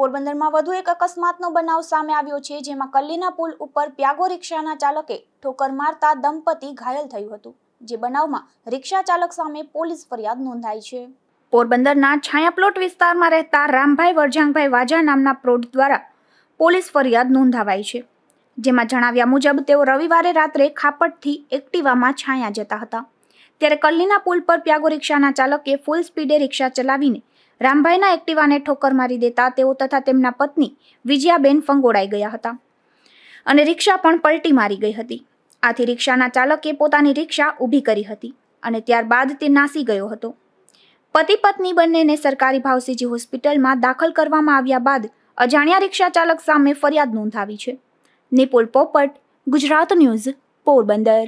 પોરબંદરમાં વધુ એક અકસ્માતનો બનાવ સામે આવ્યો છે જેમાં કલ્લીના પુલ ઉપર પ્યાગો રિક્ષાના ચાલકે ઠોકર મારતા દંપતી ઘાયલ થયું હતું જે બનાવમાં રિક્ષા ચાલક સામે પોલીસ ફરિયાદ નોંધાઈ છે પોરબંદરના છાયાપ્લોટ વિસ્તારમાં રહેતા રામભાઈ વરજાંગભાઈ વાજા નામના પ્રોડ દ્વારા પોલીસ ફરિયાદ નોંધાવાઈ છે જેમાં જણાવ્યા મુજબ તેઓ રવિવારે રાત્રે ખાપટથી એક્ટિવામાં છાયા જતા હતા ત્યારે કલ્લીના પુલ પર પ્યાગો રિક્ષાના ચાલકે ફૂલ સ્પીડે રિક્ષા ચલાવીને રામભાઈના એક્ટિવાને ઠોકર મારી દેતા તેઓ તથા તેમના પત્ની વિજયાબેન ફંગોળાઈ ગયા હતા અને રિક્ષા પણ પલટી મારી ગઈ હતી આથી રિક્ષાના ચાલકે પોતાની રિક્ષા ઊભી કરી હતી અને ત્યારબાદ તે નાસી ગયો હતો પતિ પત્ની બંનેને સરકારી ભાવસીજી હોસ્પિટલમાં દાખલ કરવામાં આવ્યા બાદ અજાણ્યા રિક્ષા ચાલક સામે ફરિયાદ નોંધાવી છે નિપુલ પોપટ ગુજરાત ન્યૂઝ પોરબંદર